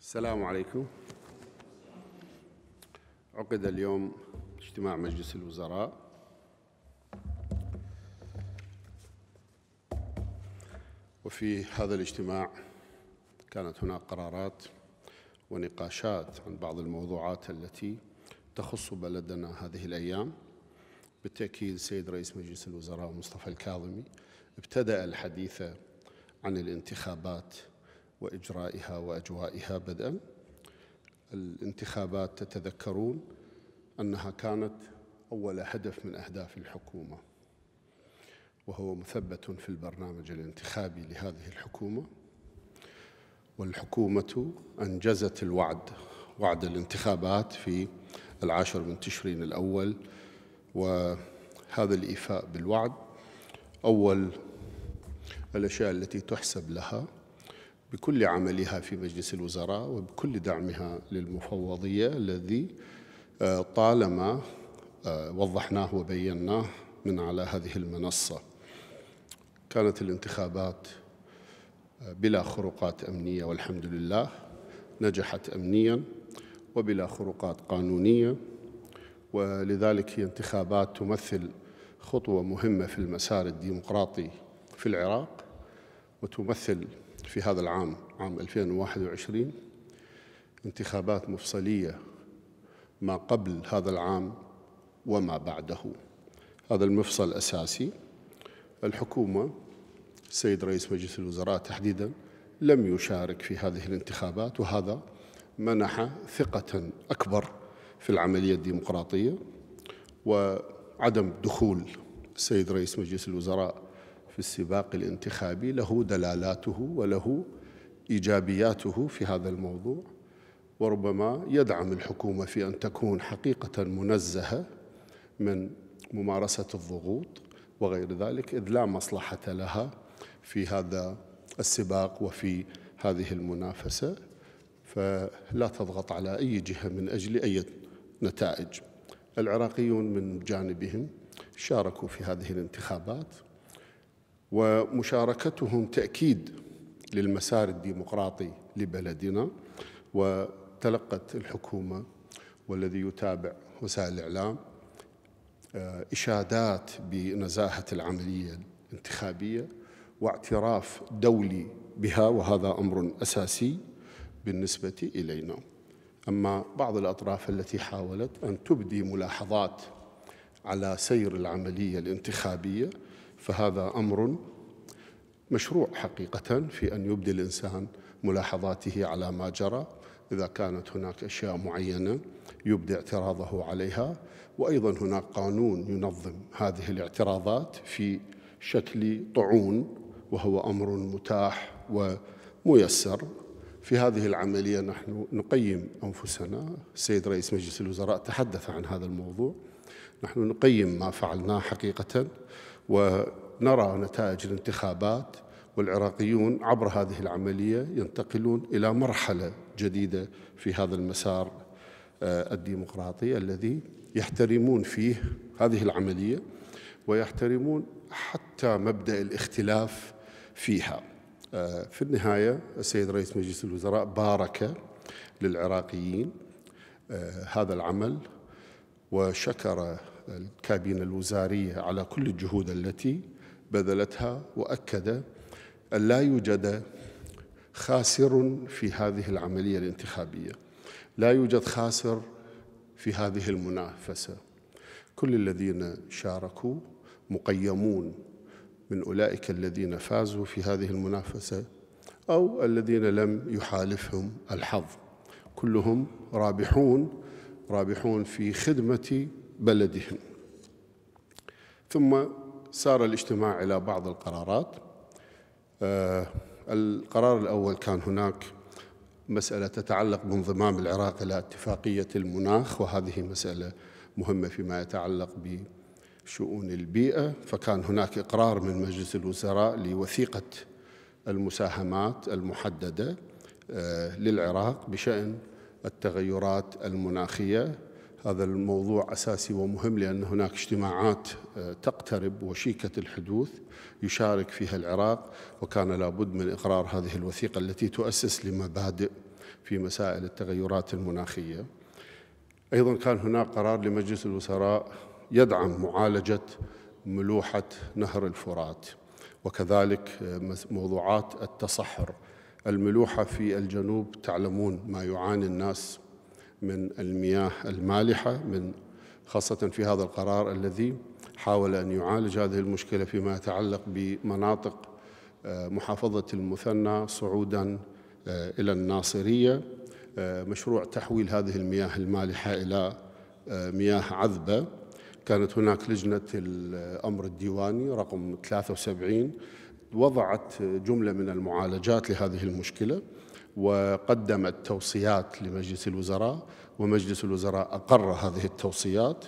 السلام عليكم عقد اليوم اجتماع مجلس الوزراء وفي هذا الاجتماع كانت هناك قرارات ونقاشات عن بعض الموضوعات التي تخص بلدنا هذه الأيام بالتأكيد السيد رئيس مجلس الوزراء مصطفى الكاظمي ابتدأ الحديث عن الانتخابات وإجرائها وأجوائها بدءا الانتخابات تتذكرون أنها كانت أول هدف من أهداف الحكومة وهو مثبت في البرنامج الانتخابي لهذه الحكومة والحكومة أنجزت الوعد وعد الانتخابات في العاشر من تشرين الأول وهذا الإيفاء بالوعد أول الأشياء التي تحسب لها بكل عملها في مجلس الوزراء وبكل دعمها للمفوضية الذي آه، طالما آه، وضحناه وبيناه من على هذه المنصة كانت الانتخابات آه، بلا خروقات أمنية والحمد لله نجحت أمنيا وبلا خروقات قانونية ولذلك هي انتخابات تمثل خطوة مهمة في المسار الديمقراطي في العراق وتمثل في هذا العام عام 2021 انتخابات مفصلية ما قبل هذا العام وما بعده هذا المفصل الأساسي الحكومة السيد رئيس مجلس الوزراء تحديدا لم يشارك في هذه الانتخابات وهذا منح ثقة أكبر في العملية الديمقراطية وعدم دخول السيد رئيس مجلس الوزراء السباق الانتخابي له دلالاته وله إيجابياته في هذا الموضوع وربما يدعم الحكومة في أن تكون حقيقة منزهة من ممارسة الضغوط وغير ذلك إذ لا مصلحة لها في هذا السباق وفي هذه المنافسة فلا تضغط على أي جهة من أجل أي نتائج العراقيون من جانبهم شاركوا في هذه الانتخابات ومشاركتهم تأكيد للمسار الديمقراطي لبلدنا وتلقت الحكومة والذي يتابع وسائل الإعلام آه، إشادات بنزاهة العملية الانتخابية واعتراف دولي بها وهذا أمر أساسي بالنسبة إلينا أما بعض الأطراف التي حاولت أن تبدي ملاحظات على سير العملية الانتخابية فهذا امر مشروع حقيقه في ان يبدي الانسان ملاحظاته على ما جرى اذا كانت هناك اشياء معينه يبدي اعتراضه عليها وايضا هناك قانون ينظم هذه الاعتراضات في شكل طعون وهو امر متاح وميسر في هذه العملية نحن نقيم أنفسنا السيد رئيس مجلس الوزراء تحدث عن هذا الموضوع نحن نقيم ما فعلناه حقيقة ونرى نتائج الانتخابات والعراقيون عبر هذه العملية ينتقلون إلى مرحلة جديدة في هذا المسار آه، الديمقراطي الذي يحترمون فيه هذه العملية ويحترمون حتى مبدأ الاختلاف فيها آه، في النهاية السيد رئيس مجلس الوزراء بارك للعراقيين آه، هذا العمل وشكر الكابينة الوزارية على كل الجهود التي بذلتها وأكد أن لا يوجد خاسر في هذه العملية الانتخابية لا يوجد خاسر في هذه المنافسة كل الذين شاركوا مقيمون من أولئك الذين فازوا في هذه المنافسة أو الذين لم يحالفهم الحظ كلهم رابحون رابحون في خدمة بلدهم ثم سار الاجتماع إلى بعض القرارات آه، القرار الأول كان هناك مسألة تتعلق بانضمام العراق إلى اتفاقية المناخ وهذه مسألة مهمة فيما يتعلق بشؤون البيئة فكان هناك إقرار من مجلس الوزراء لوثيقة المساهمات المحددة آه، للعراق بشأن التغيرات المناخية هذا الموضوع أساسي ومهم لأن هناك اجتماعات آه، تقترب وشيكة الحدوث يشارك فيها العراق وكان لابد من إقرار هذه الوثيقة التي تؤسس لمبادئ في مسائل التغيرات المناخية أيضا كان هناك قرار لمجلس الوزراء يدعم معالجة ملوحة نهر الفرات وكذلك آه، موضوعات التصحر الملوحة في الجنوب تعلمون ما يعاني الناس من المياه المالحة من خاصة في هذا القرار الذي حاول أن يعالج هذه المشكلة فيما يتعلق بمناطق آه، محافظة المثنى صعودا آه، إلى الناصرية آه، مشروع تحويل هذه المياه المالحة إلى مياه عذبة كانت هناك لجنة الأمر الديواني رقم 73 وضعت جملة من المعالجات لهذه المشكلة وقدمت توصيات لمجلس الوزراء ومجلس الوزراء أقر هذه التوصيات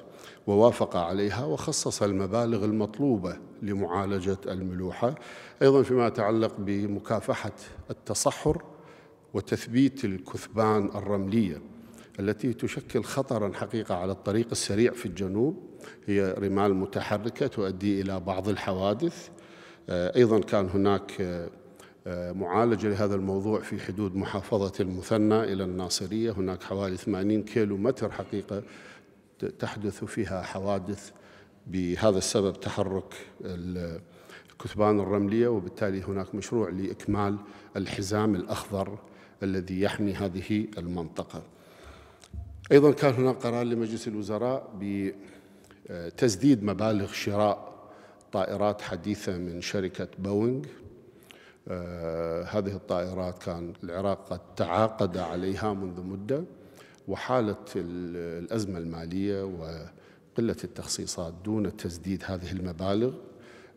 ووافق عليها وخصص المبالغ المطلوبة لمعالجة الملوحة أيضا فيما يتعلق بمكافحة التصحر وتثبيت الكثبان الرملية التي تشكل خطرا حقيقة على الطريق السريع في الجنوب هي رمال متحركة تؤدي إلى بعض الحوادث أيضا كان هناك معالجة لهذا الموضوع في حدود محافظة المثنى إلى الناصرية هناك حوالي 80 كيلو متر حقيقة تحدث فيها حوادث بهذا السبب تحرك الكثبان الرملية وبالتالي هناك مشروع لإكمال الحزام الأخضر الذي يحمي هذه المنطقة أيضا كان هناك قرار لمجلس الوزراء بتسديد مبالغ شراء طائرات حديثة من شركة بوينغ آه، هذه الطائرات كان العراق قد تعاقد عليها منذ مدة وحالة الأزمة المالية وقلة التخصيصات دون تسديد هذه المبالغ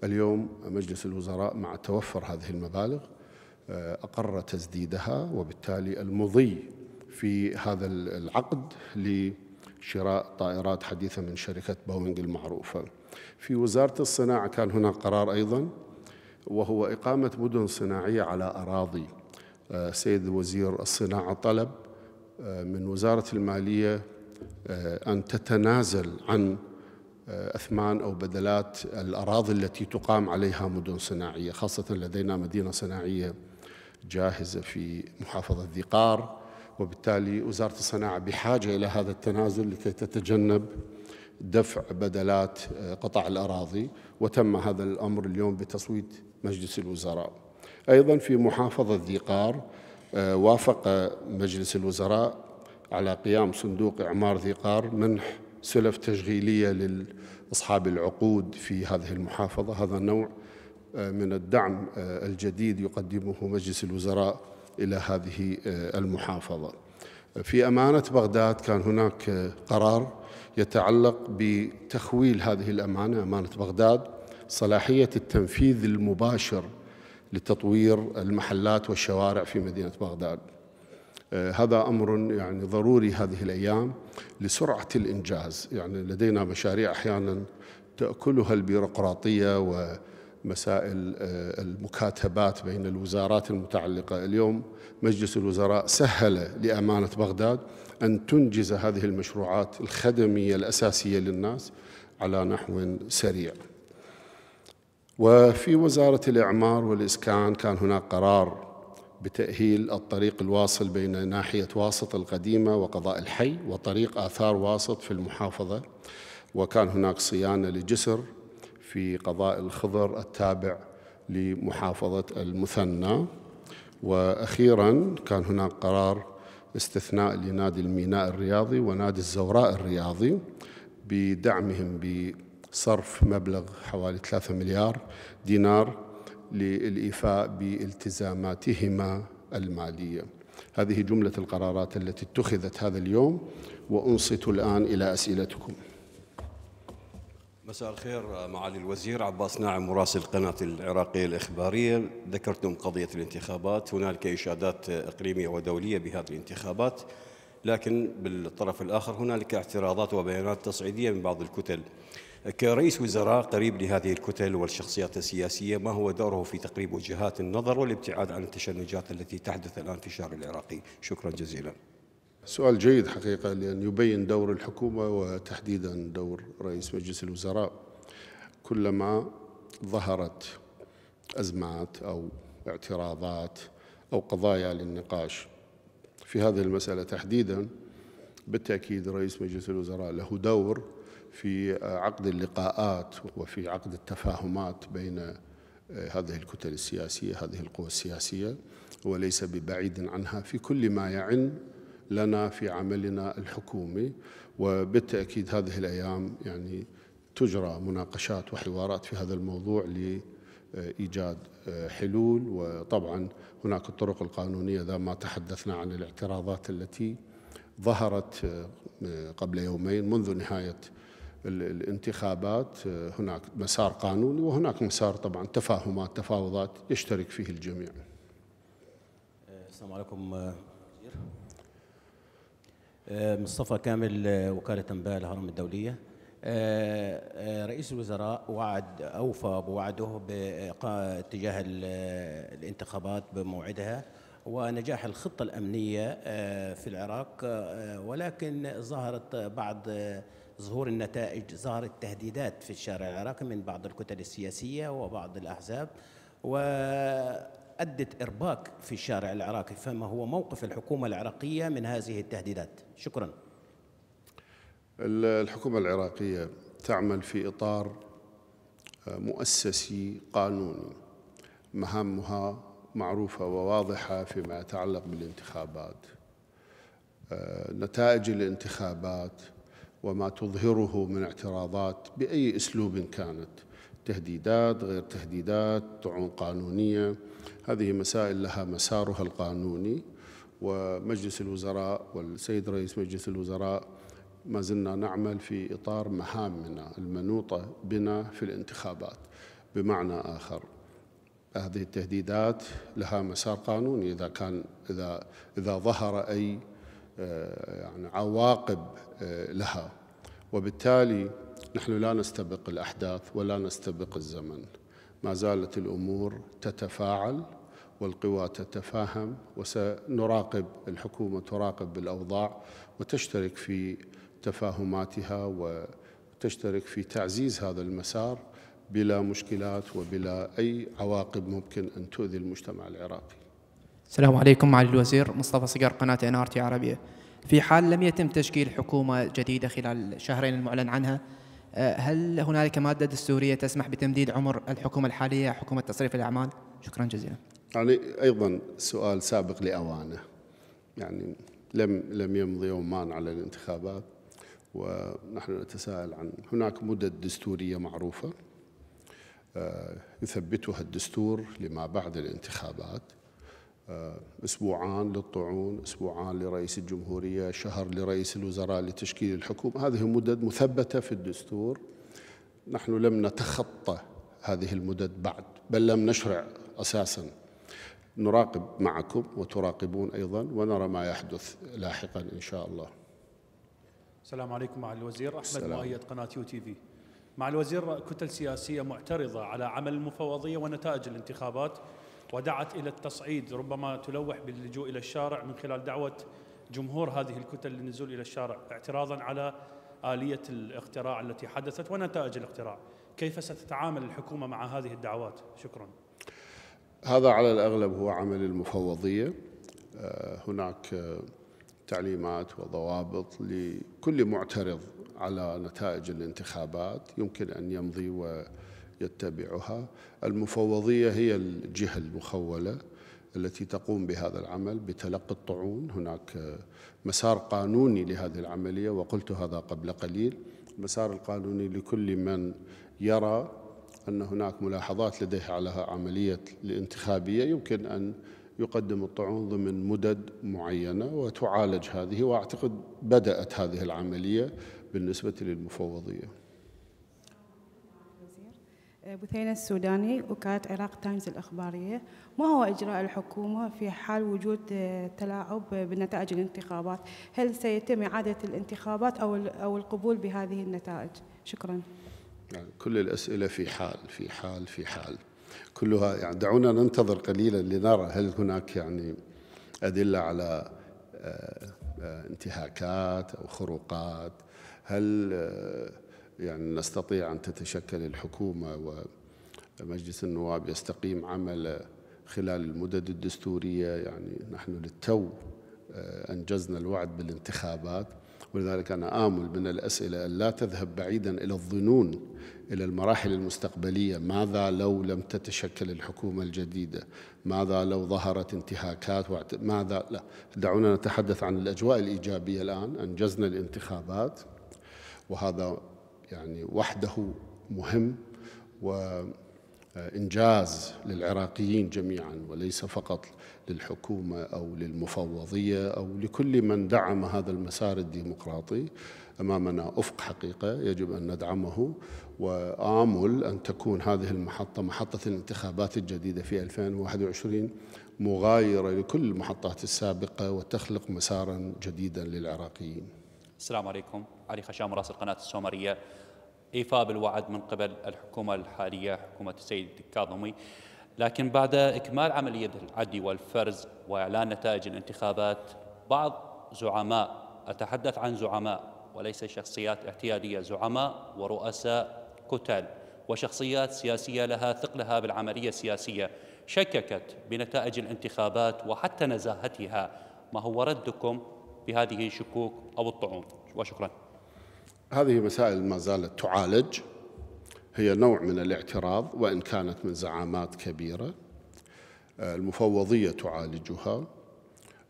اليوم مجلس الوزراء مع توفر هذه المبالغ آه، أقر تسديدها وبالتالي المضي في هذا العقد لشراء طائرات حديثة من شركة بوينغ المعروفة في وزارة الصناعة كان هناك قرار أيضا وهو إقامة مدن صناعية على أراضي آه، سيد وزير الصناعة طلب آه، من وزارة المالية آه، أن تتنازل عن أثمان أو بدلات الأراضي التي تقام عليها مدن صناعية خاصة لدينا مدينة صناعية جاهزة في محافظة ذيقار وبالتالي وزارة الصناعة بحاجة إلى هذا التنازل لكي تتجنب دفع بدلات قطع الأراضي وتم هذا الأمر اليوم بتصويت مجلس الوزراء أيضا في محافظة ذي قار آه، وافق مجلس الوزراء على قيام صندوق إعمار ذي قار منح سلف تشغيلية لأصحاب العقود في هذه المحافظة هذا النوع آه، من الدعم آه، الجديد يقدمه مجلس الوزراء إلى هذه المحافظة في أمانة بغداد كان هناك قرار يتعلق بتخويل هذه الأمانة أمانة بغداد صلاحية التنفيذ المباشر لتطوير المحلات والشوارع في مدينة بغداد آه، هذا أمر يعني ضروري هذه الأيام لسرعة الإنجاز يعني لدينا مشاريع أحيانا تأكلها البيروقراطية ومسائل آه، المكاتبات بين الوزارات المتعلقة اليوم مجلس الوزراء سهل لأمانة بغداد أن تنجز هذه المشروعات الخدمية الأساسية للناس على نحو سريع وفي وزارة الإعمار والإسكان كان هناك قرار بتأهيل الطريق الواصل بين ناحية واسط القديمة وقضاء الحي وطريق آثار واسط في المحافظة وكان هناك صيانة لجسر في قضاء الخضر التابع لمحافظة المثنى وأخيرا كان هناك قرار استثناء لنادي الميناء الرياضي ونادي الزوراء الرياضي بدعمهم ب صرف مبلغ حوالي 3 مليار دينار للإيفاء بالتزاماتهما المالية هذه جملة القرارات التي اتخذت هذا اليوم وأنصت الآن إلى أسئلتكم مساء الخير معالي الوزير عباس ناعم مراسل قناة العراقية الإخبارية ذكرتم قضية الانتخابات هنالك إشادات إقليمية ودولية بهذه الانتخابات لكن بالطرف الآخر هنالك اعتراضات وبيانات تصعيدية من بعض الكتل كرئيس وزراء قريب لهذه الكتل والشخصيات السياسية ما هو دوره في تقريب وجهات النظر والابتعاد عن التشنجات التي تحدث الآن في الشارع العراقي شكرا جزيلا سؤال جيد حقيقة لأن يبين دور الحكومة وتحديدا دور رئيس مجلس الوزراء كلما ظهرت أزمات أو اعتراضات أو قضايا للنقاش في هذه المسألة تحديدا بالتأكيد رئيس مجلس الوزراء له دور في آه, عقد اللقاءات وفي عقد التفاهمات بين آه, هذه الكتل السياسية هذه القوى السياسية وليس ببعيد عنها في كل ما يعن لنا في عملنا الحكومي وبالتأكيد هذه الأيام يعني تجرى مناقشات وحوارات في هذا الموضوع لإيجاد آه، حلول وطبعا هناك الطرق القانونية ذا ما تحدثنا عن الاعتراضات التي ظهرت قبل يومين منذ نهاية الانتخابات آه، هناك مسار قانوني وهناك مسار طبعا تفاهمات تفاوضات يشترك فيه الجميع آه، السلام عليكم آه، مصطفى كامل وكالة أنباء الهرم الدولية رئيس الوزراء وعد أوفى بوعده تجاه الانتخابات بموعدها ونجاح الخطة الأمنية في العراق ولكن ظهرت بعض ظهور النتائج ظهرت تهديدات في الشارع العراقي من بعض الكتل السياسية وبعض الأحزاب وأدت إرباك في الشارع العراقي فما هو موقف الحكومة العراقية من هذه التهديدات شكرا الحكومة العراقية تعمل في إطار آه، مؤسسي قانوني مهامها معروفة وواضحة فيما يتعلق بالانتخابات آه، نتائج الانتخابات وما تظهره من اعتراضات باي اسلوب كانت تهديدات غير تهديدات طعون قانونيه هذه مسائل لها مسارها القانوني ومجلس الوزراء والسيد رئيس مجلس الوزراء ما زلنا نعمل في اطار مهامنا المنوطه بنا في الانتخابات بمعنى اخر هذه التهديدات لها مسار قانوني اذا كان اذا اذا ظهر اي آه، يعني عواقب آه، لها وبالتالي نحن لا نستبق الأحداث ولا نستبق الزمن ما زالت الأمور تتفاعل والقوى تتفاهم وسنراقب الحكومة تراقب الأوضاع وتشترك في تفاهماتها وتشترك في تعزيز هذا المسار بلا مشكلات وبلا أي عواقب ممكن أن تؤذي المجتمع العراقي السلام عليكم معالي الوزير مصطفى صقر قناة ان ار تي عربية في حال لم يتم تشكيل حكومة جديدة خلال الشهرين المعلن عنها آه، هل هنالك مادة دستورية تسمح بتمديد عمر الحكومة الحالية حكومة تصريف الأعمال؟ شكرا جزيلا. يعني أيضا سؤال سابق لأوانه يعني لم لم يمضي يومان على الانتخابات ونحن نتساءل عن هناك مدد دستورية معروفة آه، يثبتها الدستور لما بعد الانتخابات آه، أسبوعان للطعون، أسبوعان لرئيس الجمهورية شهر لرئيس الوزراء لتشكيل الحكومة هذه مدد مثبتة في الدستور نحن لم نتخطى هذه المدد بعد بل لم نشرع أساساً نراقب معكم وتراقبون أيضا ونرى ما يحدث لاحقا إن شاء الله السلام عليكم مع الوزير أحمد السلام. مؤيد قناة يو تي في مع الوزير كتل سياسية معترضة على عمل المفوضية ونتائج الانتخابات ودعت إلى التصعيد ربما تلوح باللجوء إلى الشارع من خلال دعوة جمهور هذه الكتل للنزول إلى الشارع اعتراضا على آلية الاقتراع التي حدثت ونتائج الاقتراع كيف ستتعامل الحكومة مع هذه الدعوات؟ شكرا هذا على الأغلب هو عمل المفوضية آه، هناك آه، تعليمات وضوابط لكل معترض على نتائج الانتخابات يمكن أن يمضي و يتبعها المفوضية هي الجهة المخولة التي تقوم بهذا العمل بتلقي الطعون هناك مسار قانوني لهذه العملية وقلت هذا قبل قليل المسار القانوني لكل من يرى أن هناك ملاحظات لديه على عملية الانتخابية يمكن أن يقدم الطعون ضمن مدد معينة وتعالج هذه وأعتقد بدأت هذه العملية بالنسبة للمفوضية بثينة السوداني وكالة عراق تايمز الإخبارية ما هو إجراء الحكومة في حال وجود آه، تلاعب بنتائج الانتخابات هل سيتم إعادة الانتخابات أو, أو القبول بهذه النتائج شكرا نعم، كل الأسئلة في حال في حال في حال كلها يعني دعونا ننتظر قليلا لنرى هل هناك يعني أدلة على آه، آه، انتهاكات أو خروقات هل يعني نستطيع أن تتشكل الحكومة ومجلس النواب يستقيم عمل خلال المدد الدستورية يعني نحن للتو آه، أنجزنا الوعد بالانتخابات ولذلك أنا آمل من الأسئلة أن لا تذهب بعيدا إلى الظنون إلى المراحل المستقبلية ماذا لو لم تتشكل الحكومة الجديدة ماذا لو ظهرت انتهاكات وعت... ماذا لا دعونا نتحدث عن الأجواء الإيجابية الآن أنجزنا الانتخابات وهذا يعني وحده مهم وإنجاز للعراقيين جميعا وليس فقط للحكومة أو للمفوضية أو لكل من دعم هذا المسار الديمقراطي أمامنا أفق حقيقة يجب أن ندعمه وآمل أن تكون هذه المحطة محطة الانتخابات الجديدة في 2021 مغايرة لكل المحطات السابقة وتخلق مسارا جديدا للعراقيين السلام عليكم علي خشام رأس القناة السومرية إيفاء بالوعد من قبل الحكومة الحالية حكومة السيد كاظمي لكن بعد إكمال عملية العدي والفرز وإعلان نتائج الانتخابات بعض زعماء أتحدث عن زعماء وليس شخصيات اعتيادية زعماء ورؤساء كتل وشخصيات سياسية لها ثقلها بالعملية السياسية شككت بنتائج الانتخابات وحتى نزاهتها ما هو ردكم بهذه الشكوك أو الطعون وشكراً هذه مسائل ما زالت تعالج هي نوع من الاعتراض وإن كانت من زعامات كبيرة المفوضية تعالجها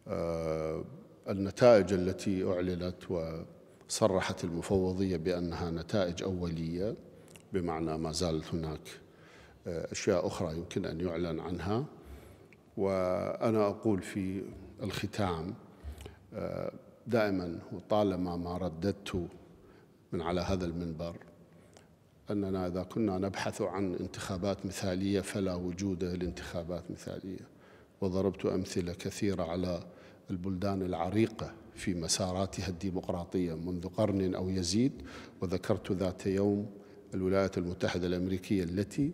آه، النتائج التي أعلنت وصرحت المفوضية بأنها نتائج أولية بمعنى ما زالت هناك آه، أشياء أخرى يمكن أن يعلن عنها وأنا أقول في الختام آه، دائما وطالما ما رددت من على هذا المنبر أننا إذا كنا نبحث عن انتخابات مثالية فلا وجود لانتخابات مثالية وضربت أمثلة كثيرة على البلدان العريقة في مساراتها الديمقراطية منذ قرن أو يزيد وذكرت ذات يوم الولايات المتحدة الأمريكية التي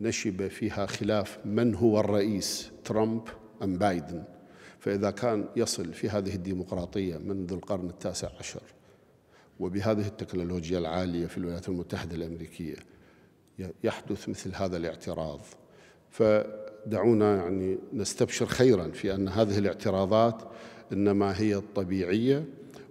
نشب فيها خلاف من هو الرئيس ترامب أم بايدن فإذا كان يصل في هذه الديمقراطية منذ القرن التاسع عشر وبهذه التكنولوجيا العالية في الولايات المتحدة الأمريكية يحدث مثل هذا الاعتراض فدعونا يعني نستبشر خيرا في أن هذه الاعتراضات إنما هي الطبيعية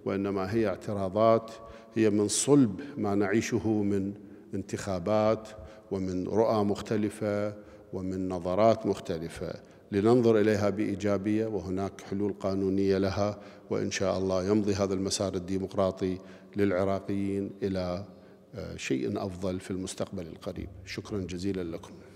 وإنما هي اعتراضات هي من صلب ما نعيشه من انتخابات ومن رؤى مختلفة ومن نظرات مختلفة لننظر إليها بإيجابية وهناك حلول قانونية لها وإن شاء الله يمضي هذا المسار الديمقراطي للعراقيين إلى آه، شيء أفضل في المستقبل القريب شكرا جزيلا لكم